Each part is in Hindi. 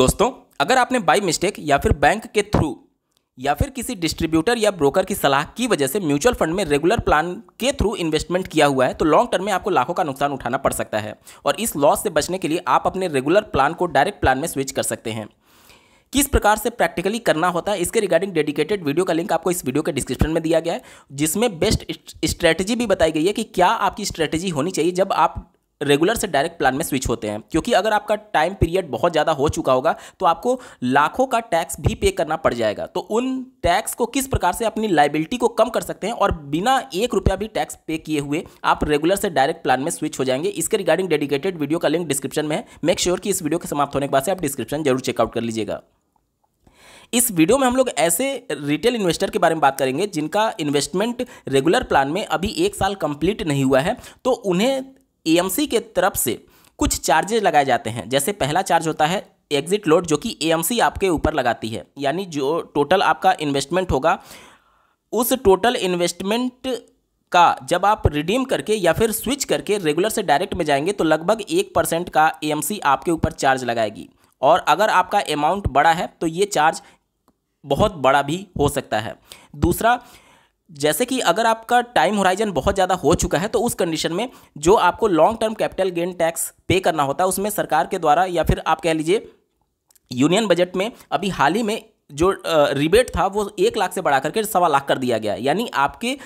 दोस्तों अगर आपने बाई मिस्टेक या फिर बैंक के थ्रू या फिर किसी डिस्ट्रीब्यूटर या ब्रोकर की सलाह की वजह से म्यूचुअल फंड में रेगुलर प्लान के थ्रू इन्वेस्टमेंट किया हुआ है तो लॉन्ग टर्म में आपको लाखों का नुकसान उठाना पड़ सकता है और इस लॉस से बचने के लिए आप अपने रेगुलर प्लान को डायरेक्ट प्लान में स्विच कर सकते हैं किस प्रकार से प्रैक्टिकली करना होता है इसके रिगार्डिंग डेडिकेटेड वीडियो का लिंक आपको इस वीडियो के डिस्क्रिप्शन में दिया गया है जिसमें बेस्ट स्ट्रैटेजी भी बताई गई है कि क्या आपकी स्ट्रैटेजी होनी चाहिए जब आप रेगुलर से डायरेक्ट प्लान में स्विच होते हैं क्योंकि अगर आपका टाइम पीरियड बहुत ज़्यादा हो चुका होगा तो आपको लाखों का टैक्स भी पे करना पड़ जाएगा तो उन टैक्स को किस प्रकार से अपनी लाइबिलिटी को कम कर सकते हैं और बिना एक रुपया भी टैक्स पे किए हुए आप रेगुलर से डायरेक्ट प्लान में स्विच हो जाएंगे इसके रिगार्डिंग डेडिकेटेड वीडियो का लिंक डिस्क्रिप्शन में है मेक श्योर sure कि इस वीडियो के समाप्त होने के बाद से आप डिस्क्रिप्शन जरूर चेकआउट कर लीजिएगा इस वीडियो में हम लोग ऐसे रिटेल इन्वेस्टर के बारे में बात करेंगे जिनका इन्वेस्टमेंट रेगुलर प्लान में अभी एक साल कंप्लीट नहीं हुआ है तो उन्हें एएमसी के तरफ से कुछ चार्जेज लगाए जाते हैं जैसे पहला चार्ज होता है एग्जिट लोड जो कि एएमसी आपके ऊपर लगाती है यानी जो टोटल आपका इन्वेस्टमेंट होगा उस टोटल इन्वेस्टमेंट का जब आप रिडीम करके या फिर स्विच करके रेगुलर से डायरेक्ट में जाएंगे तो लगभग एक परसेंट का ए आपके ऊपर चार्ज लगाएगी और अगर आपका अमाउंट बड़ा है तो ये चार्ज बहुत बड़ा भी हो सकता है दूसरा जैसे कि अगर आपका टाइम होराइजन बहुत ज़्यादा हो चुका है तो उस कंडीशन में जो आपको long term capital gain tax pay करना होता है उसमें सरकार के द्वारा या फिर आप कह लीजिए यूनियन बजट में अभी हाल ही में जो रिबेट था वो एक लाख से बढ़ा करके सवा लाख कर दिया गया यानी आपके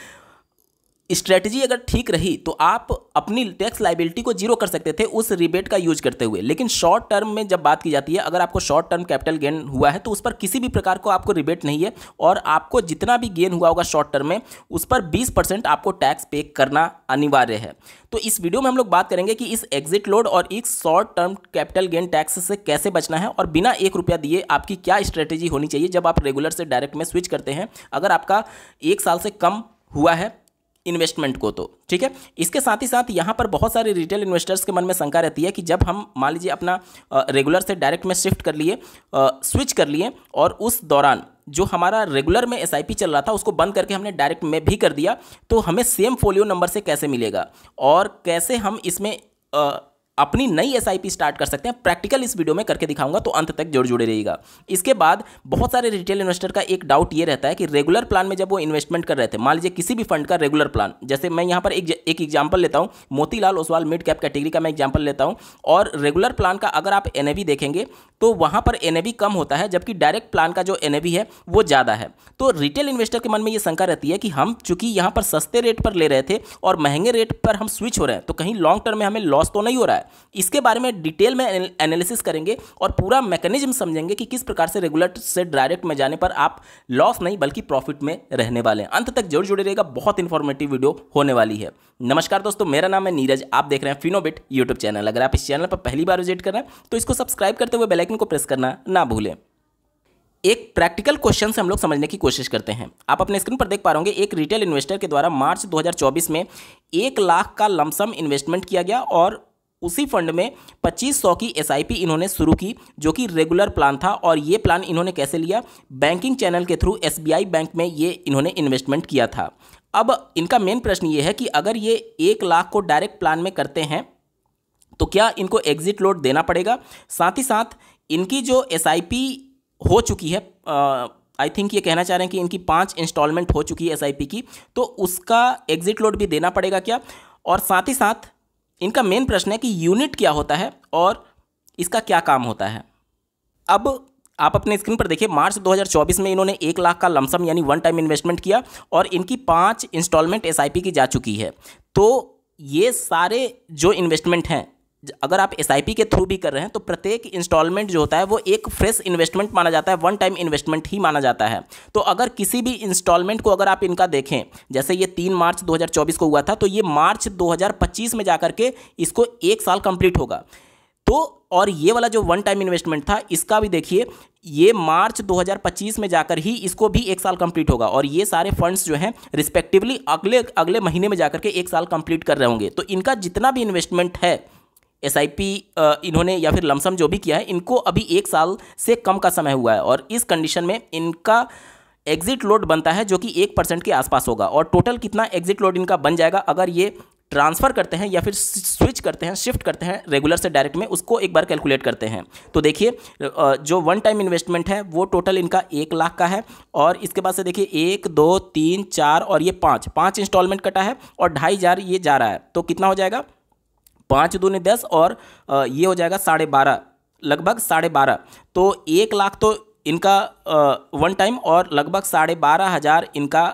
स्ट्रेटजी अगर ठीक रही तो आप अपनी टैक्स लाइबिलिटी को जीरो कर सकते थे उस रिबेट का यूज करते हुए लेकिन शॉर्ट टर्म में जब बात की जाती है अगर आपको शॉर्ट टर्म कैपिटल गेन हुआ है तो उस पर किसी भी प्रकार को आपको रिबेट नहीं है और आपको जितना भी गेन हुआ होगा शॉर्ट टर्म में उस पर बीस आपको टैक्स पे करना अनिवार्य है तो इस वीडियो में हम लोग बात करेंगे कि इस एग्जिट लोड और इस short term capital gain tax से कैसे बचना है और बिना एक रुपया दिए आपकी क्या स्ट्रैटेजी होनी चाहिए जब आप रेगुलर से डायरेक्ट में स्विच करते हैं अगर आपका एक साल से कम हुआ है इन्वेस्टमेंट को तो ठीक है इसके साथ ही साथ यहाँ पर बहुत सारे रिटेल इन्वेस्टर्स के मन में शंका रहती है कि जब हम मान लीजिए अपना रेगुलर से डायरेक्ट में शिफ्ट कर लिए स्विच कर लिए और उस दौरान जो हमारा रेगुलर में एस चल रहा था उसको बंद करके हमने डायरेक्ट में भी कर दिया तो हमें सेम फोलियो नंबर से कैसे मिलेगा और कैसे हम इसमें अपनी नई एस स्टार्ट कर सकते हैं प्रैक्टिकल इस वीडियो में करके दिखाऊंगा तो अंत तक जोड़ जुड़े रहेगा इसके बाद बहुत सारे रिटेल इन्वेस्टर का एक डाउट ये रहता है कि रेगुलर प्लान में जब वो इन्वेस्टमेंट कर रहे थे मान लीजिए किसी भी फंड का रेगुलर प्लान जैसे मैं यहाँ पर एक एक एग्जाम्पल लेता हूँ Motilal Oswal mid cap category का मैं एग्जाम्पल लेता हूँ और रेगुलर प्लान का अगर आप एन देखेंगे तो वहाँ पर एन कम होता है जबकि डायरेक्ट प्लान का जो एन है वो ज़्यादा है तो रिटेल इन्वेस्टर के मन में ये शंका रहती है कि हम चूंकि यहाँ पर सस्ते रेट पर ले रहे थे और महंगे रेट पर हम स्विच हो रहे हैं तो कहीं लॉन्ग टर्म में हमें लॉस तो नहीं हो रहा है इसके बारे में डिटेल में एनालिसिस करेंगे और पूरा मैकेनिज्म समझेंगे कि किस प्रकार से रेगुलर से डायरेक्ट में जाने पर आप लॉस नहीं बल्कि प्रॉफिट में रहने वाले हैं अंत तक जरूर जुड़े रहेगा बहुत इंफॉर्मेटिव वीडियो होने वाली है नमस्कार दोस्तों मेरा नाम है नीरज आप देख रहे हैं फिनोबिट यूट्यूब चैनल अगर आप इस चैनल पर पहली बार विजिट कर रहे हैं तो इसको सब्सक्राइब करते हुए बेलाइकन को प्रेस करना ना भूलें एक प्रैक्टिकल क्वेश्चन से हम लोग समझने की कोशिश करते हैं आप अपने स्क्रीन पर देख पा रहे एक रिटेल इन्वेस्टर के द्वारा मार्च 2024 में एक लाख का लमसम इन्वेस्टमेंट किया गया और उसी फंड में 2500 की एस इन्होंने शुरू की जो कि रेगुलर प्लान था और ये प्लान इन्होंने कैसे लिया बैंकिंग चैनल के थ्रू एस बैंक में ये इन्होंने इन्वेस्टमेंट किया था अब इनका मेन प्रश्न ये है कि अगर ये एक लाख को डायरेक्ट प्लान में करते हैं तो क्या इनको एग्जिट लोड देना पड़ेगा साथ ही साथ इनकी जो एस हो चुकी है आई थिंक ये कहना चाह रहे हैं कि इनकी पाँच इंस्टॉलमेंट हो चुकी है एस की तो उसका एग्जिट लोड भी देना पड़ेगा क्या और साथ ही साथ इनका मेन प्रश्न है कि यूनिट क्या होता है और इसका क्या काम होता है अब आप अपने स्क्रीन पर देखिए मार्च 2024 में इन्होंने एक लाख का लमसम यानी वन टाइम इन्वेस्टमेंट किया और इनकी पांच इंस्टॉलमेंट एसआईपी की जा चुकी है तो ये सारे जो इन्वेस्टमेंट हैं अगर आप एस के थ्रू भी कर रहे हैं तो प्रत्येक इंस्टॉलमेंट जो होता है वो एक फ्रेश इन्वेस्टमेंट माना जाता है वन टाइम इन्वेस्टमेंट ही माना जाता है तो अगर किसी भी इंस्टॉलमेंट को अगर आप इनका देखें जैसे ये तीन मार्च 2024 को हुआ था तो ये मार्च 2025 में जा के इसको एक साल कंप्लीट होगा तो और ये वाला जो वन टाइम इन्वेस्टमेंट था इसका भी देखिए ये मार्च 2025 में जाकर ही इसको भी एक साल कंप्लीट होगा और ये सारे फंड्स जो हैं रिस्पेक्टिवली अगले अगले महीने में जाकर के एक साल कंप्लीट कर रहे होंगे तो इनका जितना भी इन्वेस्टमेंट है एस इन्होंने या फिर लमसम जो भी किया है इनको अभी एक साल से कम का समय हुआ है और इस कंडीशन में इनका एग्जिट लोड बनता है जो कि एक परसेंट के आसपास होगा और टोटल कितना एग्जिट लोड इनका बन जाएगा अगर ये ट्रांसफ़र करते हैं या फिर स्विच करते हैं शिफ्ट करते हैं रेगुलर से डायरेक्ट में उसको एक बार कैलकुलेट करते हैं तो देखिए जो वन टाइम इन्वेस्टमेंट है वो टोटल इनका एक लाख का है और इसके बाद से देखिए एक दो तीन चार और ये पाँच पाँच इंस्टॉलमेंट कटा है और ढाई हज़ार ये जा रहा है तो कितना हो जाएगा पाँच दूनी दस और ये हो जाएगा साढ़े बारह लगभग साढ़े बारह तो एक लाख तो इनका वन टाइम और लगभग साढ़े बारह हज़ार इनका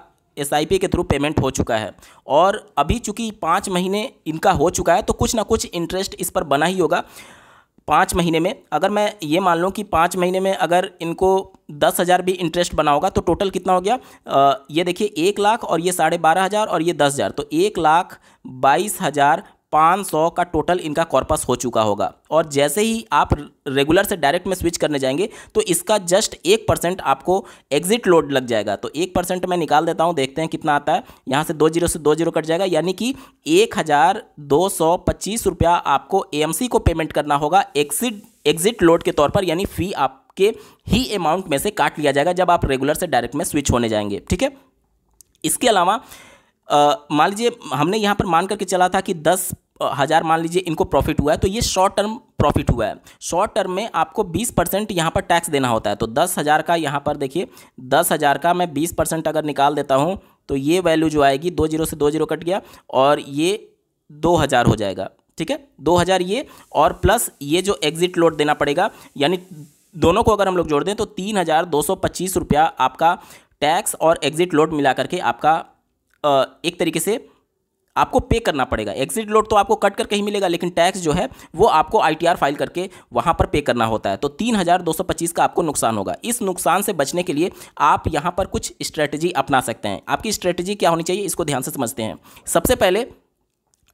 एस के थ्रू पेमेंट हो चुका है और अभी चूँकि पाँच महीने इनका हो चुका है तो कुछ ना कुछ इंटरेस्ट इस पर बना ही होगा पाँच महीने में अगर मैं ये मान लूँ कि पाँच महीने में अगर इनको दस हज़ार भी इंटरेस्ट बना होगा तो टोटल कितना हो गया आ, ये देखिए एक लाख और ये साढ़े बारह हज़ार और ये दस हज़ार तो एक लाख बाईस हज़ार 500 का टोटल इनका कॉर्पस हो चुका होगा और जैसे ही आप रेगुलर से डायरेक्ट में स्विच करने जाएंगे तो इसका जस्ट एक परसेंट आपको एग्जिट लोड लग जाएगा तो एक परसेंट मैं निकाल देता हूँ देखते हैं कितना आता है यहाँ से दो जीरो से दो जीरो कट जाएगा यानी कि एक हज़ार दो सौ पच्चीस रुपया आपको ए को पेमेंट करना होगा एक्सिट एग्जिट लोड के तौर पर यानी फ़ी आपके ही अमाउंट में से काट लिया जाएगा जब आप रेगुलर से डायरेक्ट में स्विच होने जाएंगे ठीक है इसके अलावा मान लीजिए हमने यहाँ पर मान करके चला था कि दस हज़ार मान लीजिए इनको प्रॉफिट हुआ है तो ये शॉर्ट टर्म प्रॉफिट हुआ है शॉर्ट टर्म में आपको 20 परसेंट यहाँ पर टैक्स देना होता है तो दस हज़ार का यहाँ पर देखिए दस हज़ार का मैं 20 परसेंट अगर निकाल देता हूँ तो ये वैल्यू जो आएगी दो जीरो से दो जीरो कट गया और ये दो हज़ार हो जाएगा ठीक है दो हज़ार ये और प्लस ये जो एग्जिट लोड देना पड़ेगा यानी दोनों को अगर हम लोग जोड़ दें तो तीन हज़ार दो सौ पच्चीस रुपया आपका टैक्स और एग्जिट लोड मिला करके आपका एक तरीके से आपको पे करना पड़ेगा एग्जिट लोड तो आपको कट करके ही मिलेगा लेकिन टैक्स जो है वो आपको आईटीआर फाइल करके वहाँ पर पे करना होता है तो तीन हज़ार दो सौ पच्चीस का आपको नुकसान होगा इस नुकसान से बचने के लिए आप यहाँ पर कुछ स्ट्रैटेजी अपना सकते हैं आपकी स्ट्रैटेजी क्या होनी चाहिए इसको ध्यान से समझते हैं सबसे पहले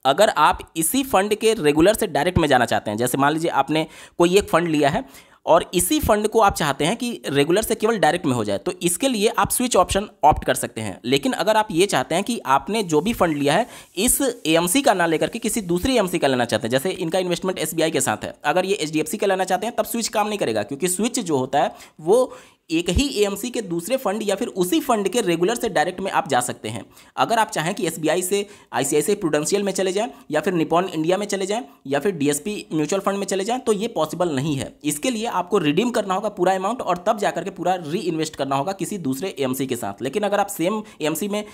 अगर आप इसी फंड के रेगुलर से डायरेक्ट में जाना चाहते हैं जैसे मान लीजिए आपने कोई एक फंड लिया है और इसी फंड को आप चाहते हैं कि रेगुलर से केवल डायरेक्ट में हो जाए तो इसके लिए आप स्विच ऑप्शन ऑप्ट कर सकते हैं लेकिन अगर आप ये चाहते हैं कि आपने जो भी फंड लिया है इस ए का ना लेकर के किसी दूसरी ए का लेना चाहते हैं जैसे इनका इन्वेस्टमेंट एस के साथ है अगर ये एच का लेना चाहते हैं तब स्विच काम नहीं करेगा क्योंकि स्विच जो होता है वो एक ही ए के दूसरे फंड या फिर उसी फंड के रेगुलर से डायरेक्ट में आप जा सकते हैं अगर आप चाहें कि आई से सी प्रूडेंशियल में चले जाएं या फिर निपॉन इंडिया में चले जाएं या फिर डीएसपी म्यूचुअल फंड में चले जाएं तो ये पॉसिबल नहीं है इसके लिए आपको रिडीम करना होगा पूरा अमाउंट और तब जाकर के पूरा री इन्वेस्ट करना होगा किसी दूसरे एएमसी के साथ लेकिन अगर आप सेम एएमसी में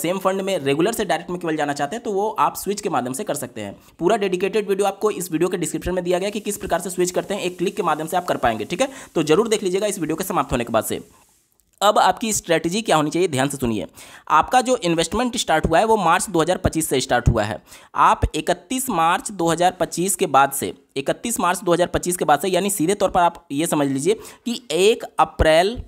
सेम फंड में रेगुलर से डायरेक्ट में केवल जाना चाहते हैं तो वो आप स्विच के माध्यम से कर सकते हैं पूरा डेडिकेटेड वीडियो आपको इस वीडियो के डिस्क्रिप्शन में दिया गया कि किस प्रकार से स्विच करते हैं एक क्लिक के माध्यम से आप कर पाएंगे ठीक है तो जरूर देख लीजिएगा इस वीडियो के समाप्त होने के बाद से अब आपकी स्ट्रैटेजी क्या होनी चाहिए ध्यान से सुनिए आपका जो इन्वेस्टमेंट स्टार्ट हुआ है वो मार्च 2025 से स्टार्ट हुआ है आप 31 मार्च 2025 के बाद से 31 मार्च 2025 के बाद से यानी सीधे तौर पर आप ये समझ लीजिए कि एक अप्रैल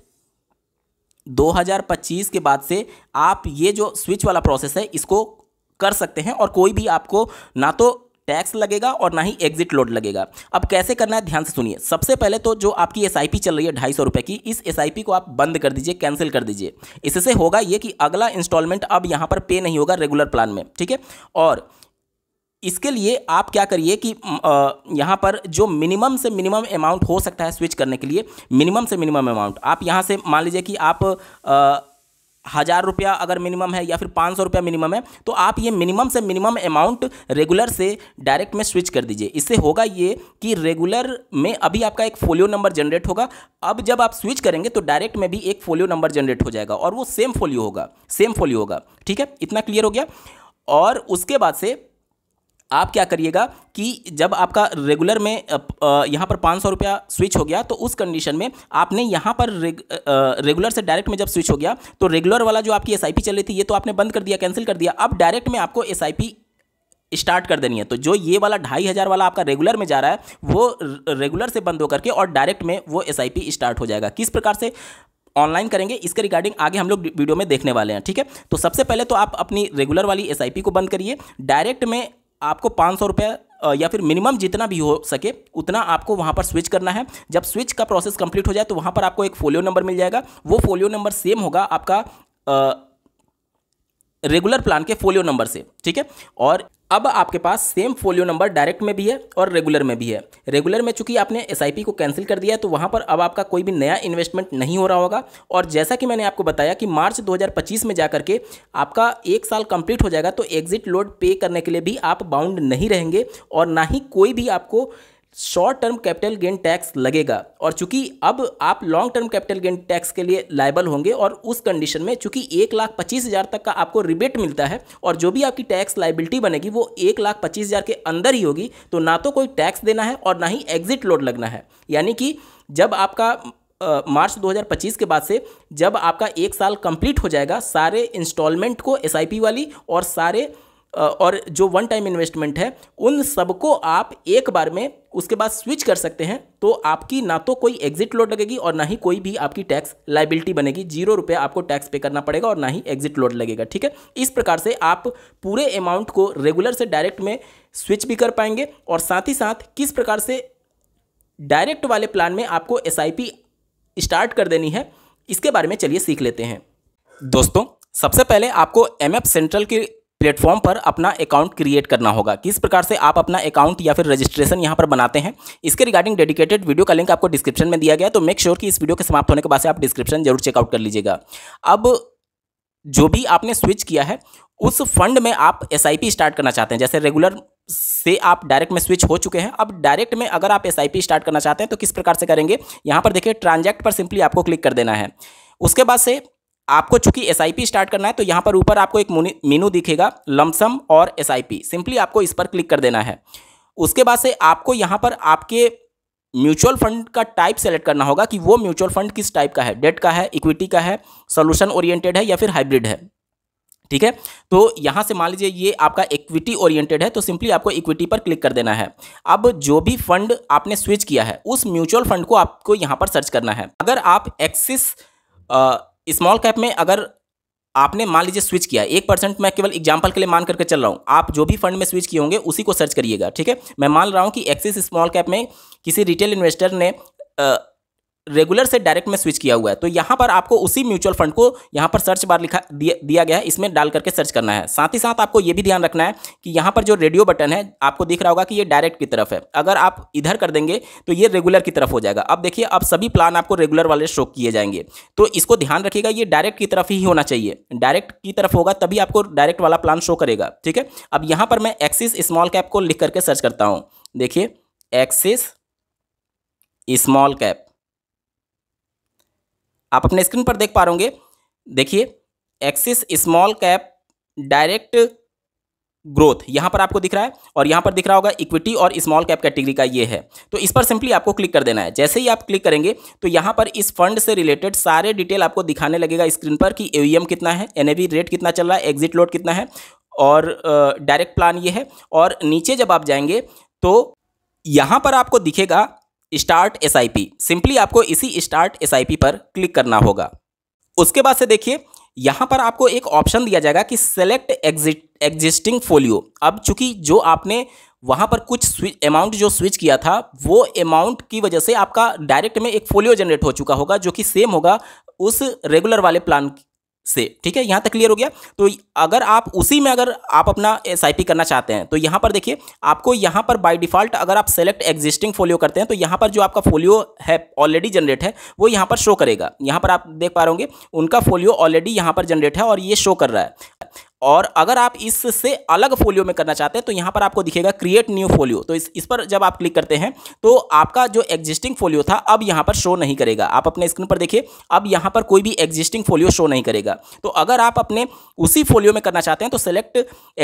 2025 के बाद से आप ये जो स्विच वाला प्रोसेस है इसको कर सकते हैं और कोई भी आपको ना तो टैक्स लगेगा और ना ही एग्जिट लोड लगेगा अब कैसे करना है ध्यान से सुनिए सबसे पहले तो जो आपकी एस चल रही है ढाई सौ की इस एस को आप बंद कर दीजिए कैंसिल कर दीजिए इससे होगा ये कि अगला इंस्टॉलमेंट अब यहाँ पर पे नहीं होगा रेगुलर प्लान में ठीक है और इसके लिए आप क्या करिए कि यहाँ पर जो मिनिमम से मिनिमम अमाउंट हो सकता है स्विच करने के लिए मिनिमम से मिनिमम अमाउंट आप यहाँ से मान लीजिए कि आप आ, हज़ार रुपया अगर मिनिमम है या फिर पाँच सौ रुपया मिनिमम है तो आप ये मिनिमम से मिनिमम अमाउंट रेगुलर से डायरेक्ट में स्विच कर दीजिए इससे होगा ये कि रेगुलर में अभी आपका एक फोलियो नंबर जनरेट होगा अब जब आप स्विच करेंगे तो डायरेक्ट में भी एक फोलियो नंबर जनरेट हो जाएगा और वो सेम फोलियो होगा सेम फोलियो होगा ठीक है इतना क्लियर हो गया और उसके बाद से आप क्या करिएगा कि जब आपका रेगुलर में यहाँ पर पाँच सौ रुपया स्विच हो गया तो उस कंडीशन में आपने यहाँ पर रेग, रेगुलर से डायरेक्ट में जब स्विच हो गया तो रेगुलर वाला जो आपकी एस चल रही थी ये तो आपने बंद कर दिया कैंसिल कर दिया अब डायरेक्ट में आपको एस स्टार्ट कर देनी है तो जो ये वाला ढाई हज़ार वाला आपका रेगुलर में जा रहा है वो रेगुलर से बंद होकर के और डायरेक्ट में वो एस स्टार्ट हो जाएगा किस प्रकार से ऑनलाइन करेंगे इसके रिगार्डिंग आगे हम लोग वीडियो में देखने वाले हैं ठीक है तो सबसे पहले तो आप अपनी रेगुलर वाली एस को बंद करिए डायरेक्ट में आपको पाँच सौ रुपये या फिर मिनिमम जितना भी हो सके उतना आपको वहाँ पर स्विच करना है जब स्विच का प्रोसेस कंप्लीट हो जाए तो वहाँ पर आपको एक फोलियो नंबर मिल जाएगा वो फोलियो नंबर सेम होगा आपका रेगुलर प्लान के फोलियो नंबर से ठीक है और अब आपके पास सेम फोलियो नंबर डायरेक्ट में भी है और रेगुलर में भी है रेगुलर में चूंकि आपने एस को कैंसिल कर दिया है तो वहाँ पर अब आपका कोई भी नया इन्वेस्टमेंट नहीं हो रहा होगा और जैसा कि मैंने आपको बताया कि मार्च 2025 में जाकर के आपका एक साल कंप्लीट हो जाएगा तो एग्जिट लोड पे करने के लिए भी आप बाउंड नहीं रहेंगे और ना ही कोई भी आपको short term capital gain tax लगेगा और चूंकि अब आप long term capital gain tax के लिए लाइबल होंगे और उस कंडीशन में चूंकि एक लाख पच्चीस हज़ार तक का आपको रिबेट मिलता है और जो भी आपकी टैक्स लाइबिलिटी बनेगी वो एक लाख पच्चीस हज़ार के अंदर ही होगी तो ना तो कोई टैक्स देना है और ना ही एग्जिट लोड लगना है यानी कि जब आपका आ, मार्च 2025 के बाद से जब आपका एक साल कंप्लीट हो जाएगा सारे इंस्टॉलमेंट को पी वाली और सारे और जो वन टाइम इन्वेस्टमेंट है उन सबको आप एक बार में उसके बाद स्विच कर सकते हैं तो आपकी ना तो कोई एग्जिट लोड लगेगी और ना ही कोई भी आपकी टैक्स लाइबिलिटी बनेगी जीरो रुपये आपको टैक्स पे करना पड़ेगा और ना ही एग्जिट लोड लगेगा ठीक है इस प्रकार से आप पूरे अमाउंट को रेगुलर से डायरेक्ट में स्विच भी कर पाएंगे और साथ ही साथ किस प्रकार से डायरेक्ट वाले प्लान में आपको एस स्टार्ट कर देनी है इसके बारे में चलिए सीख लेते हैं दोस्तों सबसे पहले आपको एम सेंट्रल की प्लेटफॉर्म पर अपना अकाउंट क्रिएट करना होगा किस प्रकार से आप अपना अकाउंट या फिर रजिस्ट्रेशन यहाँ पर बनाते हैं इसके रिगार्डिंग डेडिकेटेड वीडियो का लिंक आपको डिस्क्रिप्शन में दिया गया तो मेक श्योर कि इस वीडियो के समाप्त होने के बाद से आप डिस्क्रिप्शन जरूर चेकआउट कर लीजिएगा अब जो भी आपने स्विच किया है उस फंड में आप एस स्टार्ट करना चाहते हैं जैसे रेगुलर से आप डायरेक्ट में स्विच हो चुके हैं अब डायरेक्ट में अगर आप एस स्टार्ट करना चाहते हैं तो किस प्रकार से करेंगे यहाँ पर देखिए ट्रांजैक्ट पर सिंपली आपको क्लिक कर देना है उसके बाद से आपको चूंकि एस स्टार्ट करना है तो यहाँ पर ऊपर आपको एक मीनू दिखेगा लमसम और एस सिंपली आपको इस पर क्लिक कर देना है उसके बाद से आपको यहाँ पर आपके म्यूचुअल फंड का टाइप सेलेक्ट करना होगा कि वो म्यूचुअल फंड किस टाइप का है डेट का है इक्विटी का है सोल्यूशन ओरिएंटेड है या फिर हाइब्रिड है ठीक है तो यहाँ से मान लीजिए ये आपका इक्विटी ओरिएंटेड है तो सिंपली आपको इक्विटी पर क्लिक कर देना है अब जो भी फंड आपने स्विच किया है उस म्यूचुअल फंड को आपको यहाँ पर सर्च करना है अगर आप एक्सिस स्मॉल कैप में अगर आपने मान लीजिए स्विच किया एक परसेंट मैं केवल एग्जाम्पल के लिए मान करके चल रहा हूँ आप जो भी फंड में स्विच किए होंगे उसी को सर्च करिएगा ठीक है मैं मान रहा हूँ कि एक्सिस स्मॉल कैप में किसी रिटेल इन्वेस्टर ने रेगुलर से डायरेक्ट में स्विच किया हुआ है तो यहाँ पर आपको उसी म्यूचुअल फंड को यहाँ पर सर्च बार लिखा दिया गया है इसमें डाल करके सर्च करना है साथ ही साथ आपको ये भी ध्यान रखना है कि यहाँ पर जो रेडियो बटन है आपको दिख रहा होगा कि ये डायरेक्ट की तरफ है अगर आप इधर कर देंगे तो ये रेगुलर की तरफ हो जाएगा अब देखिए अब सभी प्लान आपको रेगुलर वाले शो किए जाएंगे तो इसको ध्यान रखिएगा ये डायरेक्ट की तरफ ही होना चाहिए डायरेक्ट की तरफ होगा तभी आपको डायरेक्ट वाला प्लान शो करेगा ठीक है अब यहाँ पर मैं एक्सिस स्मॉल कैप को लिख करके सर्च करता हूँ देखिए एक्सिस स्मॉल कैप आप अपने स्क्रीन पर देख पा रहे देखिए Axis small cap direct growth यहां पर आपको दिख रहा है और यहां पर दिख रहा होगा इक्विटी और स्मॉल कैप कैटेगरी का ये है तो इस पर सिंपली आपको क्लिक कर देना है जैसे ही आप क्लिक करेंगे तो यहां पर इस फंड से रिलेटेड सारे डिटेल आपको दिखाने लगेगा स्क्रीन पर कि एवीएम कितना है एन रेट कितना चल रहा है एग्जिट लोड कितना है और डायरेक्ट प्लान ये है और नीचे जब आप जाएंगे तो यहाँ पर आपको दिखेगा स्टार्ट एस सिंपली आपको इसी स्टार्ट एस पर क्लिक करना होगा उसके बाद से देखिए यहाँ पर आपको एक ऑप्शन दिया जाएगा कि सेलेक्ट एग्जिट एग्जिस्टिंग फोलियो अब चूंकि जो आपने वहाँ पर कुछ अमाउंट जो स्विच किया था वो अमाउंट की वजह से आपका डायरेक्ट में एक फोलियो जनरेट हो चुका होगा जो कि सेम होगा उस रेगुलर वाले प्लान से ठीक है यहाँ तक क्लियर हो गया तो अगर आप उसी में अगर आप अपना एस करना चाहते हैं तो यहाँ पर देखिए आपको यहाँ पर बाय डिफ़ॉल्ट अगर आप सेलेक्ट एग्जिस्टिंग फोलियो करते हैं तो यहाँ पर जो आपका फोलियो है ऑलरेडी जनरेट है वो यहाँ पर शो करेगा यहाँ पर आप देख पा रहे होंगे उनका फोलियो ऑलरेडी यहाँ पर जनरेट है और ये शो कर रहा है और अगर आप इससे अलग फोलियो में करना चाहते हैं तो यहाँ पर आपको दिखेगा क्रिएट न्यू फोलियो तो इस इस पर जब आप क्लिक करते हैं तो आपका जो एग्जिस्टिंग फोलियो था अब यहाँ पर शो नहीं करेगा आप अपने स्क्रीन पर देखिए अब यहाँ पर कोई भी एग्जिस्टिंग फोलियो शो नहीं करेगा तो अगर आप अपने उसी फोलियो में करना चाहते हैं तो सेलेक्ट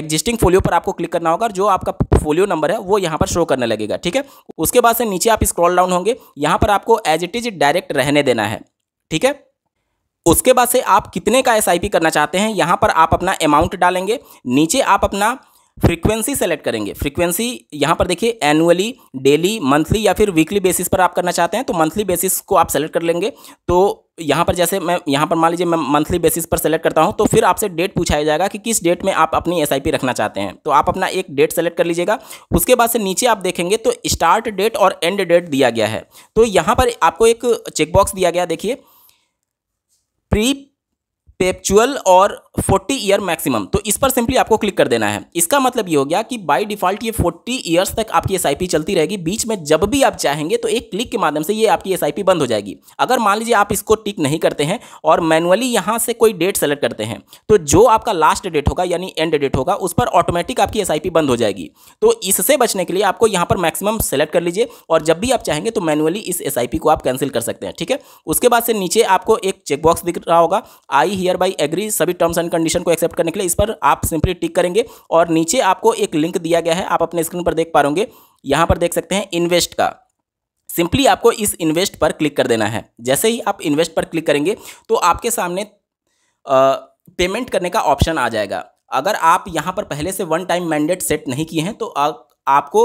एग्जिस्टिंग फोलियो पर आपको क्लिक करना होगा जो आपका फोलियो नंबर है वो यहाँ पर शो करने लगेगा ठीक है उसके बाद से नीचे आप स्क्रॉल डाउन होंगे यहाँ पर आपको एज इट इज डायरेक्ट रहने देना है ठीक है उसके बाद से आप कितने का एस करना चाहते हैं यहाँ पर आप अपना अमाउंट डालेंगे नीचे आप अपना फ्रीक्वेंसी सेलेक्ट करेंगे फ्रीक्वेंसी यहाँ पर देखिए एनुअली डेली मंथली या फिर वीकली बेसिस पर आप करना चाहते हैं तो मंथली बेसिस को आप सेलेक्ट कर लेंगे तो यहाँ पर जैसे मैं यहाँ पर मान लीजिए मैं मंथली बेसिस पर सेलेक्ट करता हूँ तो फिर आपसे डेट पूछाया जाएगा कि किस डेट में आप अपनी एस रखना चाहते हैं तो आप अपना एक डेट सेलेक्ट कर लीजिएगा उसके बाद से नीचे आप देखेंगे तो स्टार्ट डेट और एंड डेट दिया गया है तो यहाँ पर आपको एक चेकबॉक्स दिया गया देखिए pre पेपचुअल और 40 ईयर मैक्सिमम तो इस पर सिंपली आपको क्लिक कर देना है इसका मतलब ये हो गया कि बाय डिफॉल्ट ये 40 ईयर्स तक आपकी एस चलती रहेगी बीच में जब भी आप चाहेंगे तो एक क्लिक के माध्यम से ये आपकी एस बंद हो जाएगी अगर मान लीजिए आप इसको टिक नहीं करते हैं और मैनुअली यहाँ से कोई डेट सेलेक्ट करते हैं तो जो आपका लास्ट डेट होगा यानी एंड डेट होगा उस पर ऑटोमेटिक आपकी एस बंद हो जाएगी तो इससे बचने के लिए आपको यहाँ पर मैक्सिमम सेलेक्ट कर लीजिए और जब भी आप चाहेंगे तो मैनुअली इस एस को आप कैंसिल कर सकते हैं ठीक है उसके बाद से नीचे आपको एक चेकबॉक्स दिख रहा होगा I here hereby agree सभी टर्म्स एंड कंडीशन को एक्सेप्ट करने के लिए इस पर आप सिंपली टिक करेंगे और नीचे आपको एक लिंक दिया गया है आप अपने स्क्रीन पर देख पा रहे यहाँ पर देख सकते हैं इन्वेस्ट का सिंपली आपको इस इन्वेस्ट पर क्लिक कर देना है जैसे ही आप इन्वेस्ट पर क्लिक करेंगे तो आपके सामने पेमेंट करने का ऑप्शन आ जाएगा अगर आप यहाँ पर पहले से वन टाइम मैंडेट सेट नहीं किए हैं तो आप आपको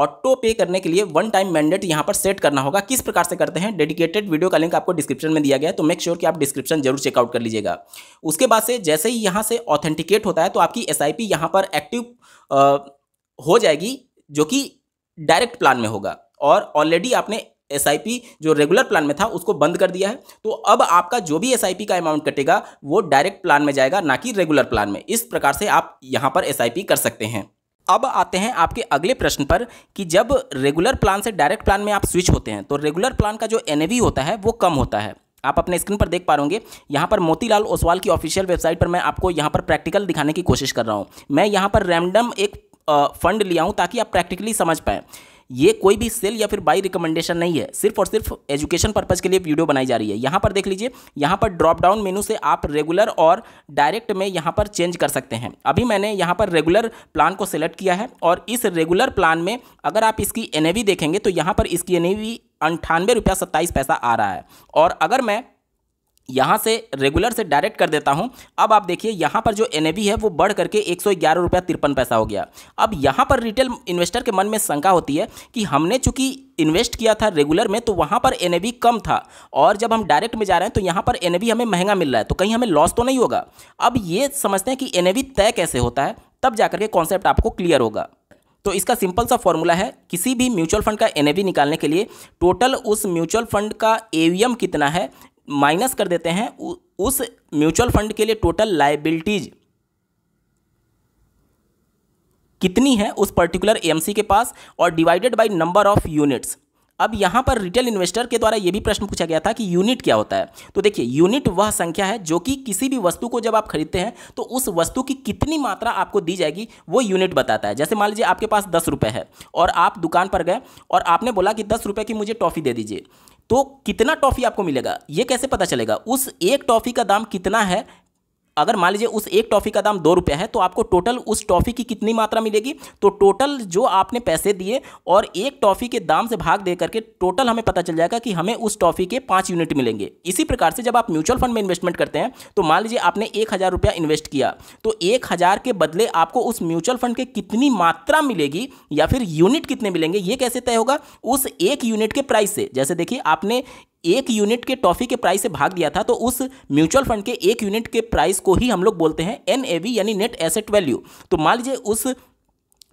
ऑटो पे करने के लिए वन टाइम मैंडेट यहाँ पर सेट करना होगा किस प्रकार से करते हैं डेडिकेटेड वीडियो का लिंक आपको डिस्क्रिप्शन में दिया गया है तो मेक श्योर कि आप डिस्क्रिप्शन जरूर चेकआउट कर लीजिएगा उसके बाद से जैसे ही यहाँ से ऑथेंटिकेट होता है तो आपकी एस आई यहाँ पर एक्टिव हो जाएगी जो कि डायरेक्ट प्लान में होगा और ऑलरेडी आपने एस जो रेगुलर प्लान में था उसको बंद कर दिया है तो अब आपका जो भी एस का अमाउंट कटेगा वो डायरेक्ट प्लान में जाएगा ना कि रेगुलर प्लान में इस प्रकार से आप यहाँ पर एस कर सकते हैं अब आते हैं आपके अगले प्रश्न पर कि जब रेगुलर प्लान से डायरेक्ट प्लान में आप स्विच होते हैं तो रेगुलर प्लान का जो एन होता है वो कम होता है आप अपने स्क्रीन पर देख पा होंगे यहाँ पर मोतीलाल ओसवाल की ऑफिशियल वेबसाइट पर मैं आपको यहाँ पर प्रैक्टिकल दिखाने की कोशिश कर रहा हूँ मैं यहाँ पर रैंडम एक फंड लिया हूँ ताकि आप प्रैक्टिकली समझ पाएँ ये कोई भी सेल या फिर बाई रिकमेंडेशन नहीं है सिर्फ और सिर्फ एजुकेशन पर्पज के लिए वीडियो बनाई जा रही है यहाँ पर देख लीजिए यहाँ पर ड्रॉप डाउन मेनू से आप रेगुलर और डायरेक्ट में यहाँ पर चेंज कर सकते हैं अभी मैंने यहाँ पर रेगुलर प्लान को सिलेक्ट किया है और इस रेगुलर प्लान में अगर आप इसकी एन देखेंगे तो यहाँ पर इसकी एन ए वी अंठानवे रुपया सत्ताईस पैसा आ रहा है और अगर मैं यहाँ से रेगुलर से डायरेक्ट कर देता हूँ अब आप देखिए यहाँ पर जो एन है वो बढ़ करके एक सौ ग्यारह रुपया तिरपन पैसा हो गया अब यहाँ पर रिटेल इन्वेस्टर के मन में शंका होती है कि हमने चूंकि इन्वेस्ट किया था रेगुलर में तो वहाँ पर एन कम था और जब हम डायरेक्ट में जा रहे हैं तो यहाँ पर एन हमें महंगा मिल रहा है तो कहीं हमें लॉस तो नहीं होगा अब ये समझते हैं कि एन तय कैसे होता है तब जाकर के कॉन्सेप्ट आपको क्लियर होगा तो इसका सिंपल सा फॉर्मूला है किसी भी म्यूचुअल फंड का एन निकालने के लिए टोटल उस म्यूचुअल फंड का ए कितना है माइनस कर देते हैं उस म्यूचुअल फंड के लिए टोटल लाइबिलिटीज कितनी है उस पर्टिकुलर एएमसी के पास और divided by number of units अब यहाँ पर रिटेल इन्वेस्टर के द्वारा यह भी प्रश्न पूछा गया था कि यूनिट क्या होता है तो देखिए यूनिट वह संख्या है जो कि किसी भी वस्तु को जब आप खरीदते हैं तो उस वस्तु की कितनी मात्रा आपको दी जाएगी वो यूनिट बताता है जैसे मान लीजिए आपके पास दस रुपये है और आप दुकान पर गए और आपने बोला कि दस रुपये की मुझे टॉफ़ी दे दीजिए तो कितना टॉफ़ी आपको मिलेगा यह कैसे पता चलेगा उस एक टॉफ़ी का दाम कितना है अगर मान लीजिए उस एक टॉफ़ी का दाम दो रुपया है तो आपको टोटल उस टॉफ़ी की कितनी मात्रा मिलेगी तो टोटल जो आपने पैसे दिए और एक टॉफ़ी के दाम से भाग दे करके टोटल हमें पता चल जाएगा कि हमें उस टॉफ़ी के पाँच यूनिट मिलेंगे इसी प्रकार से जब आप म्यूचुअल फंड में इन्वेस्टमेंट करते हैं तो मान लीजिए आपने एक हज़ार रुपया इन्वेस्ट किया तो एक हज़ार के बदले आपको उस म्यूचुअल फंड के कितनी मात्रा मिलेगी या फिर यूनिट कितने मिलेंगे ये कैसे तय होगा उस एक यूनिट के प्राइस से जैसे देखिए आपने एक यूनिट के टॉफी के प्राइस से भाग दिया था तो उस म्यूचुअल फंड के एक यूनिट के प्राइस को ही हम लोग बोलते हैं एन यानी नेट एसेट वैल्यू तो मान लीजिए उस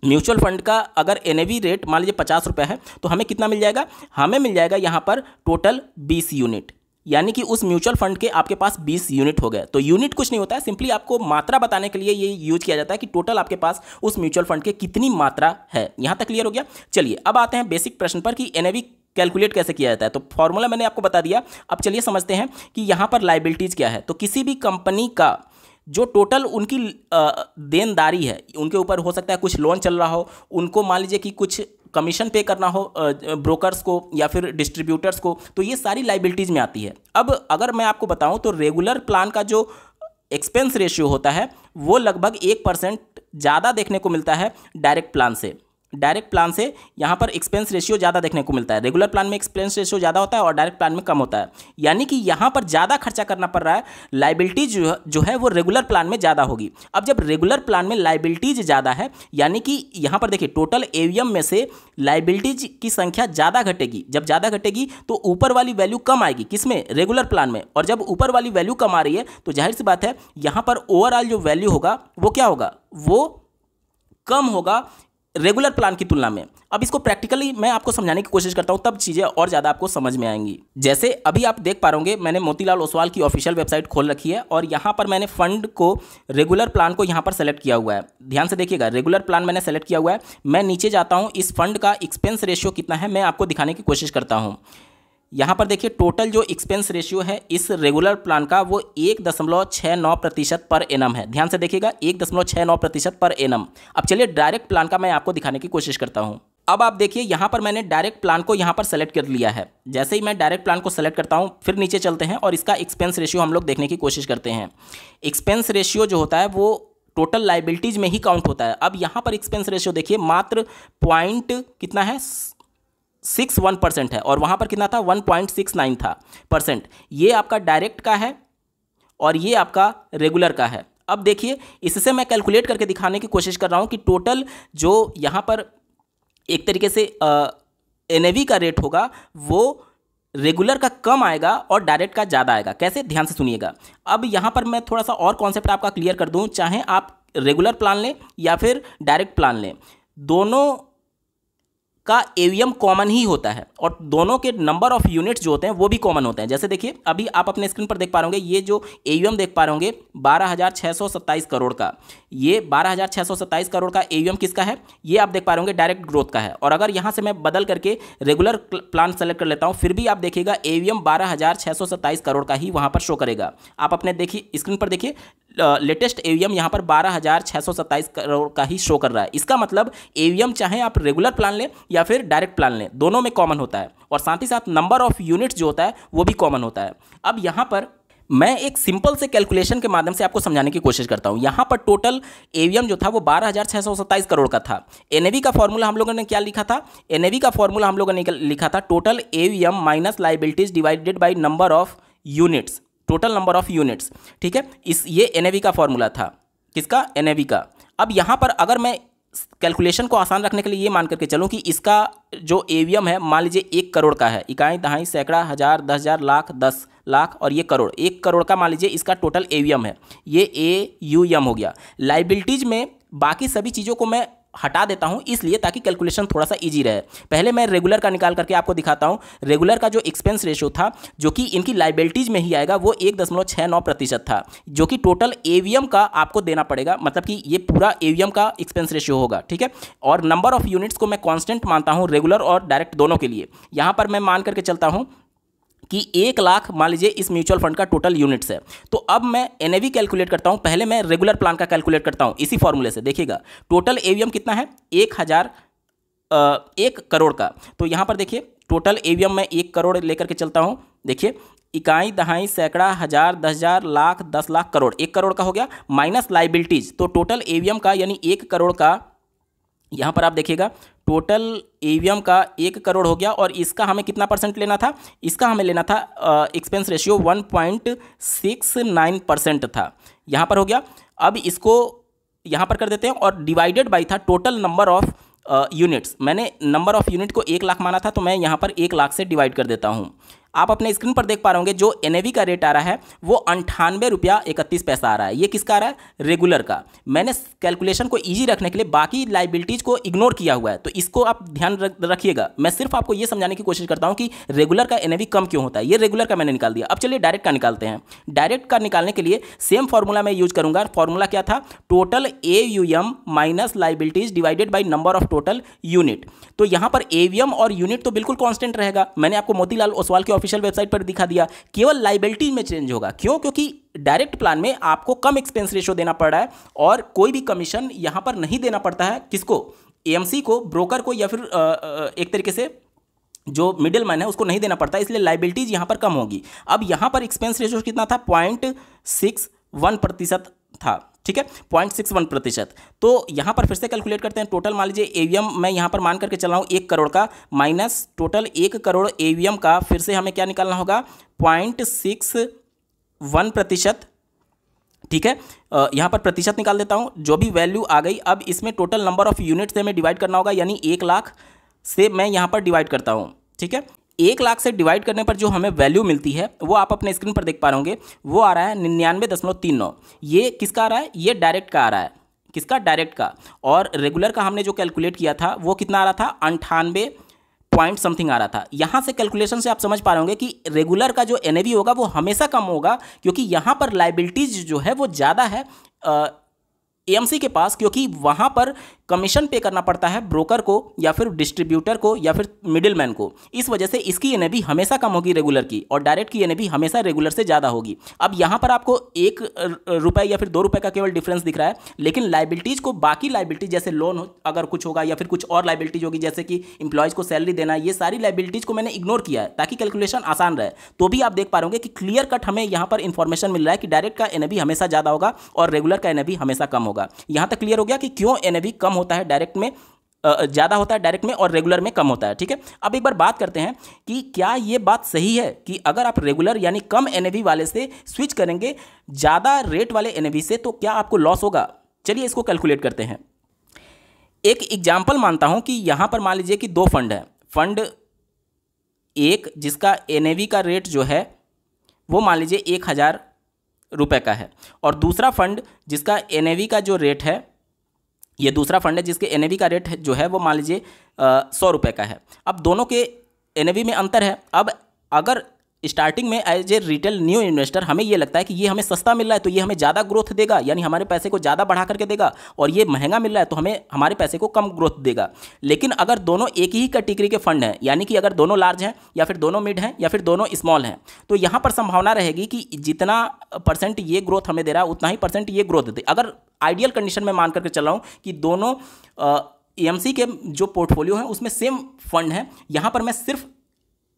म्यूचुअल फंड का अगर एन रेट मान लीजिए पचास रुपये है तो हमें कितना मिल जाएगा हमें मिल जाएगा यहाँ पर टोटल बीस यूनिट यानी कि उस म्यूचुअल फंड के आपके पास 20 यूनिट हो गए तो यूनिट कुछ नहीं होता है सिंपली आपको मात्रा बताने के लिए ये यूज किया जाता है कि टोटल आपके पास उस म्यूचुअल फंड के कितनी मात्रा है यहाँ तक क्लियर हो गया चलिए अब आते हैं बेसिक प्रश्न पर कि एन कैलकुलेट कैसे किया जाता है तो फॉर्मूला मैंने आपको बता दिया अब चलिए समझते हैं कि यहाँ पर लाइबिलिटीज़ क्या है तो किसी भी कंपनी का जो टोटल उनकी देनदारी है उनके ऊपर हो सकता है कुछ लोन चल रहा हो उनको मान लीजिए कि कुछ कमीशन पे करना हो ब्रोकर्स को या फिर डिस्ट्रीब्यूटर्स को तो ये सारी लाइबिलिटीज़ में आती है अब अगर मैं आपको बताऊं तो रेगुलर प्लान का जो एक्सपेंस रेशियो होता है वो लगभग एक परसेंट ज़्यादा देखने को मिलता है डायरेक्ट प्लान से डायरेक्ट प्लान से यहाँ पर एक्सपेंस रेशियो ज़्यादा देखने को मिलता है रेगुलर प्लान में एक्सपेंस रेशियो ज़्यादा होता है और डायरेक्ट प्लान में कम होता है यानी कि यहाँ पर ज़्यादा खर्चा करना पड़ रहा है लाइबिलिटीज जो है वो रेगुलर प्लान में ज़्यादा होगी अब जब रेगुलर प्लान में लाइबिलिटीज ज़्यादा है यानी कि यहाँ पर देखिए टोटल ए में से लाइबिलिटीज की संख्या ज़्यादा घटेगी जब ज़्यादा घटेगी तो ऊपर वाली वैल्यू कम आएगी किस में रेगुलर प्लान में और जब ऊपर वाली वैल्यू कम आ रही है तो जाहिर सी बात है यहाँ पर ओवरऑल जो वैल्यू होगा वो क्या होगा वो कम होगा रेगुलर प्लान की तुलना में अब इसको प्रैक्टिकली मैं आपको समझाने की कोशिश करता हूँ तब चीज़ें और ज़्यादा आपको समझ में आएंगी जैसे अभी आप देख पा रहे मैंने मोतीलाल ओसवाल की ऑफिशियल वेबसाइट खोल रखी है और यहाँ पर मैंने फंड को रेगुलर प्लान को यहाँ पर सेलेक्ट किया हुआ है ध्यान से देखिएगा रेगुलर प्लान मैंने सेलेक्ट किया हुआ है मैं नीचे जाता हूँ इस फंड का एक्सपेंस रेशियो कितना है मैं आपको दिखाने की कोशिश करता हूँ यहाँ पर देखिए टोटल जो एक्सपेंस रेशियो है इस रेगुलर प्लान का वो एक दशमलव छः नौ प्रतिशत पर एनम है ध्यान से देखिएगा एक दशमलव छः नौ प्रतिशत पर एनम अब चलिए डायरेक्ट प्लान का मैं आपको दिखाने की कोशिश करता हूँ अब आप देखिए यहाँ पर मैंने डायरेक्ट प्लान को यहाँ पर सेलेक्ट कर लिया है जैसे ही मैं डायरेक्ट प्लान को सेलेक्ट करता हूँ फिर नीचे चलते हैं और इसका एक्सपेंस रेशियो हम लोग देखने की कोशिश करते हैं एक्सपेंस रेशियो जो होता है वो टोटल लाइबिलिटीज़ में ही काउंट होता है अब यहाँ पर एक्सपेंस रेशियो देखिए मात्र पॉइंट कितना है सिक्स वन परसेंट है और वहाँ पर कितना था वन पॉइंट सिक्स नाइन था परसेंट ये आपका डायरेक्ट का है और ये आपका रेगुलर का है अब देखिए इससे मैं कैलकुलेट करके दिखाने की कोशिश कर रहा हूँ कि टोटल जो यहाँ पर एक तरीके से एन का रेट होगा वो रेगुलर का कम आएगा और डायरेक्ट का ज़्यादा आएगा कैसे ध्यान से सुनिएगा अब यहाँ पर मैं थोड़ा सा और कॉन्सेप्ट आपका क्लियर कर दूँ चाहे आप रेगुलर प्लान लें या फिर डायरेक्ट प्लान लें दोनों का एवीएम कॉमन ही होता है और दोनों के नंबर ऑफ यूनिट्स जो होते हैं वो भी कॉमन होते हैं जैसे देखिए अभी आप अपने स्क्रीन पर देख पा रहे होंगे ये जो एवीएम देख पा रहे होंगे करोड़ का ये 12,627 करोड़ का एवीएम किसका है ये आप देख पा रहे होंगे डायरेक्ट ग्रोथ का है और अगर यहाँ से मैं बदल करके रेगुलर प्लान सेलेक्ट कर लेता हूँ फिर भी आप देखिएगा ए वी करोड़ का ही वहाँ पर शो करेगा आप अपने देखिए स्क्रीन पर देखिए लेटेस्ट एवीएम यहाँ पर बारह हज़ार छः सौ सत्ताईस करोड़ का ही शो कर रहा है इसका मतलब एवीएम चाहे आप रेगुलर प्लान लें या फिर डायरेक्ट प्लान लें दोनों में कॉमन होता है और साथ ही साथ नंबर ऑफ यूनिट्स जो होता है वो भी कॉमन होता है अब यहाँ पर मैं एक सिंपल से कैलकुलेशन के माध्यम से आपको समझाने की कोशिश करता हूँ यहाँ पर टोटल एवीएम जो था वो बारह करोड़ का था वी का फॉर्मूला हम लोगों ने क्या लिखा था वी का फॉर्मूला हम लोगों ने लिखा था total AUM minus liabilities divided by number of units total number of units ठीक है इस ये एन का फॉर्मूला था किसका एन का अब यहाँ पर अगर मैं कैलकुलेशन को आसान रखने के लिए ये मान करके चलूँ कि इसका जो ए है मान लीजिए एक करोड़ का है इकाई दहाई सैकड़ा हज़ार दस हज़ार लाख दस लाख और ये करोड़ एक करोड़ का मान लीजिए इसका टोटल ए है ये ए यू एम हो गया लाइबिलिटीज़ में बाकी सभी चीज़ों को मैं हटा देता हूँ इसलिए ताकि कैलकुलेशन थोड़ा सा ईजी रहे पहले मैं रेगुलर का निकाल करके आपको दिखाता हूँ रेगुलर का जो एक्सपेंस रेशो था जो कि इनकी लाइबिलिटीज़ में ही आएगा वो एक दशमलव छः नौ प्रतिशत था जो कि टोटल एवीएम का आपको देना पड़ेगा मतलब कि ये पूरा एवीएम का एक्सपेंस रेशियो होगा ठीक है और नंबर ऑफ़ यूनिट्स को मैं कॉन्स्टेंट मानता हूँ रेगुलर और डायरेक्ट दोनों के लिए यहाँ पर मैं मान करके चलता हूँ कि एक लाख मान लीजिए इस म्यूचुअल फंड का टोटल यूनिट्स है तो अब मैं एन कैलकुलेट करता हूँ पहले मैं रेगुलर प्लान का कैलकुलेट करता हूँ इसी फॉर्मूले से देखिएगा टोटल ए कितना है एक हज़ार एक करोड़ का तो यहाँ पर देखिए टोटल ए मैं एक करोड़ लेकर के चलता हूँ देखिए इकाई दहाई सैकड़ा हज़ार दस हज़ार लाख दस लाख करोड़ एक करोड़ का हो गया माइनस लाइबिलिटीज़ तो टोटल ए का यानी एक करोड़ का यहाँ पर आप देखिएगा टोटल ईवीएम का एक करोड़ हो गया और इसका हमें कितना परसेंट लेना था इसका हमें लेना था expense ratio one point six nine percent था यहाँ पर हो गया अब इसको यहाँ पर कर देते हैं और डिवाइडेड बाई था टोटल नंबर ऑफ़ यूनिट्स मैंने नंबर ऑफ़ यूनिट को एक लाख माना था तो मैं यहाँ पर एक लाख से डिवाइड कर देता हूँ आप अपने स्क्रीन पर देख पा रहे होंगे जो एन का रेट आ रहा है वो अंठानवे रुपया इकतीस पैसा आ रहा है ये किसका आ रहा है रेगुलर का मैंने कैलकुलेशन को ईजी रखने के लिए बाकी लाइबिलिटीज़ को इग्नोर किया हुआ है तो इसको आप ध्यान रखिएगा मैं सिर्फ आपको ये समझाने की कोशिश करता हूँ कि रेगुलर का एन कम क्यों होता है ये रेगुलर का मैंने निकाल दिया अब चलिए डायरेक्ट का निकालते हैं डायरेक्ट का निकालने के लिए सेम फार्मूला मैं यूज करूँगा फार्मूला क्या था total A M minus liabilities divided by number of total unit तो यहाँ पर ए और यूनिट तो बिल्कुल कॉन्स्टेंट रहेगा मैंने आपको मोतीलाल ओसवाल के ऑफिशियल वेबसाइट पर दिखा दिया केवल लाइबिलिटी में चेंज होगा क्यों क्योंकि डायरेक्ट प्लान में आपको कम एक्सपेंस रेशियो देना पड़ रहा है और कोई भी कमीशन यहाँ पर नहीं देना पड़ता है किसको एएमसी को ब्रोकर को या फिर एक तरीके से जो मिडिल मैन है उसको नहीं देना पड़ता इसलिए लाइबिलिटीज यहाँ पर कम होगी अब यहाँ पर एक्सपेंस रेशियो कितना था पॉइंट सिक्स वन प्रतिशत था ठीक है पॉइंट सिक्स वन प्रतिशत तो यहाँ पर फिर से कैलकुलेट करते हैं टोटल मान लीजिए एवीएम मैं यहाँ पर मान करके चल रहा हूँ एक करोड़ का माइनस टोटल एक करोड़ एवीएम का फिर से हमें क्या निकालना होगा पॉइंट सिक्स वन प्रतिशत ठीक है यहाँ पर प्रतिशत निकाल देता हूँ जो भी वैल्यू आ गई अब इसमें टोटल नंबर ऑफ यूनिट से हमें डिवाइड करना होगा यानी एक लाख से मैं यहाँ पर डिवाइड करता हूँ ठीक है एक लाख से डिवाइड करने पर जो हमें वैल्यू मिलती है वो आप अपने स्क्रीन पर देख पा रहे होंगे वो आ रहा है निन्यानवे दशमलव तीन नौ ये किसका आ रहा है ये डायरेक्ट का आ रहा है किसका डायरेक्ट का और रेगुलर का हमने जो कैलकुलेट किया था वो कितना आ रहा था अंठानवे पॉइंट समथिंग आ रहा था यहाँ से कैलकुलेशन से आप समझ पा रहे होंगे कि रेगुलर का जो एन होगा वो हमेशा कम होगा क्योंकि यहाँ पर लाइबिलिटीज जो है वो ज़्यादा है एएमसी के पास क्योंकि वहाँ पर कमीशन पे करना पड़ता है ब्रोकर को या फिर डिस्ट्रीब्यूटर को या फिर मिडिलमैन को इस वजह से इसकी एन हमेशा कम होगी रेगुलर की और डायरेक्ट की एन हमेशा रेगुलर से ज़्यादा होगी अब यहाँ पर आपको एक रुपये या फिर दो रुपये का केवल डिफरेंस दिख रहा है लेकिन लाइबिलिटीज़ को बाकी लाइबिलिटीज जैसे लोन अगर कुछ होगा या फिर कुछ और लाइबिलिटीज होगी जैसे कि इंप्लॉयज़ को सैलरी देना ये सारी लाइबिलिटीज़ को मैंने इग्नोर किया है ताकि कैलकुलेशन आसान रहे तो भी आप देख पा रहे कि क्लियर कट हमें यहाँ पर इन्फॉर्मेशन मिल रहा है कि डायरेक्ट का एन हमेशा ज़्यादा होगा और रेगुलर का एन हमेशा कम होगा होगा यहां तक क्लियर हो गया कि क्यों एन कम होता है डायरेक्ट में ज़्यादा होता है डायरेक्ट में और रेगुलर में कम होता है ठीक है अब एक बार बात करते हैं कि क्या ये बात सही है कि अगर आप रेगुलर यानी कम एन वाले से स्विच करेंगे ज़्यादा रेट वाले एन से तो क्या आपको लॉस होगा चलिए इसको कैलकुलेट करते हैं एक एग्जाम्पल मानता हूँ कि यहाँ पर मान लीजिए कि दो फंड है फंड एक जिसका एन का रेट जो है वो मान लीजिए एक हज़ार रुपए का है और दूसरा फंड जिसका एन का जो रेट है ये दूसरा फंड है जिसके एन का रेट जो है वो मान लीजिए सौ रुपये का है अब दोनों के एन में अंतर है अब अगर स्टार्टिंग में as a retail new investor हमें ये लगता है कि ये हमें सस्ता मिल रहा है तो ये हमें ज़्यादा ग्रोथ देगा यानी हमारे पैसे को ज़्यादा बढ़ा करके देगा और ये महंगा मिल रहा है तो हमें हमारे पैसे को कम ग्रोथ देगा लेकिन अगर दोनों एक ही कैटेगरी के फंड हैं यानी कि अगर दोनों लार्ज हैं या फिर दोनों मिड हैं या फिर दोनों स्मॉल हैं तो यहाँ पर संभावना रहेगी कि जितना परसेंट ये ग्रोथ हमें दे रहा है उतना ही परसेंट ये ग्रोथ दे अगर आइडियल कंडीशन में मान करके चल रहा हूँ कि दोनों ए के जो पोर्टफोलियो हैं उसमें सेम फंड हैं यहाँ पर मैं सिर्फ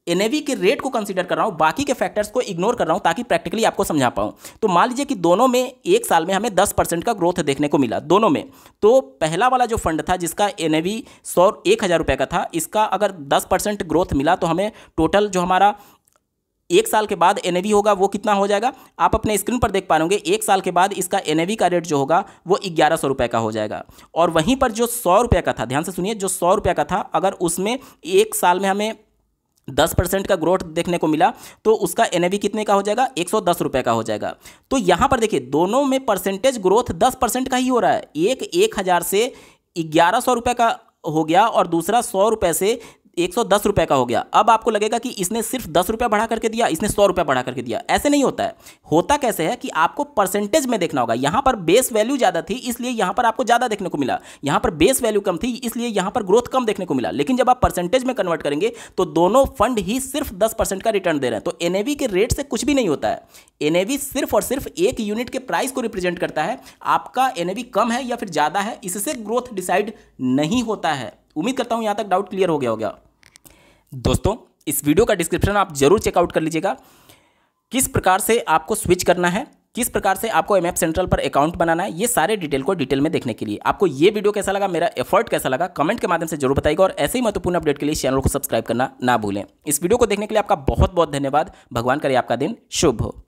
एनएवी के रेट को कंसीडर कर रहा हूँ बाकी के फैक्टर्स को इग्नोर कर रहा हूँ ताकि प्रैक्टिकली आपको समझा पाऊँ तो मान लीजिए कि दोनों में एक साल में हमें दस परसेंट का ग्रोथ देखने को मिला दोनों में तो पहला वाला जो फंड था जिसका एन एवी सौ एक हज़ार रुपये का था इसका अगर दस परसेंट ग्रोथ मिला तो हमें टोटल जो हमारा एक साल के बाद एन होगा वो कितना हो जाएगा आप अपने स्क्रीन पर देख पा रहे होंगे एक साल के बाद इसका एन का रेट जो होगा वो ग्यारह सौ रुपये का हो जाएगा और वहीं पर जो सौ रुपये का था ध्यान से सुनिए जो सौ रुपये का था अगर उसमें एक साल में हमें दस परसेंट का ग्रोथ देखने को मिला तो उसका एन कितने का हो जाएगा एक सौ दस रुपये का हो जाएगा तो यहाँ पर देखिए दोनों में परसेंटेज ग्रोथ दस परसेंट का ही हो रहा है एक एक हज़ार से ग्यारह सौ रुपये का हो गया और दूसरा सौ रुपये से एक सौ दस रुपये का हो गया अब आपको लगेगा कि इसने सिर्फ दस रुपये बढ़ा करके दिया इसने सौ रुपये बढ़ा करके दिया ऐसे नहीं होता है होता कैसे है कि आपको परसेंटेज में देखना होगा यहाँ पर बेस वैल्यू ज़्यादा थी इसलिए यहाँ पर आपको ज़्यादा देखने को मिला यहाँ पर बेस वैल्यू कम थी इसलिए यहाँ पर ग्रोथ कम देखने को मिला लेकिन जब आप परसेंटेज में कन्वर्ट करेंगे तो दोनों फंड ही सिर्फ दस परसेंट का रिटर्न दे रहे हैं तो एनएवी के रेट से कुछ भी नहीं होता है एनएवी सिर्फ और सिर्फ एक यूनिट के प्राइस को रिप्रेजेंट करता है आपका एनएवी कम है या फिर ज़्यादा है इससे ग्रोथ डिसाइड नहीं होता है उम्मीद करता हूँ यहाँ तक डाउट क्लियर हो गया होगा दोस्तों इस वीडियो का डिस्क्रिप्शन आप जरूर चेकआउट कर लीजिएगा किस प्रकार से आपको स्विच करना है किस प्रकार से आपको एम सेंट्रल पर अकाउंट बनाना है ये सारे डिटेल को डिटेल में देखने के लिए आपको ये वीडियो कैसा लगा मेरा एफर्ट कैसा लगा कमेंट के माध्यम से जरूर बताएगा और ऐसे ही महत्वपूर्ण अपडेट के लिए चैनल को सब्सक्राइब करना ना भूलें इस वीडियो को देखने के लिए आपका बहुत बहुत धन्यवाद भगवान करे आपका दिन शुभ हो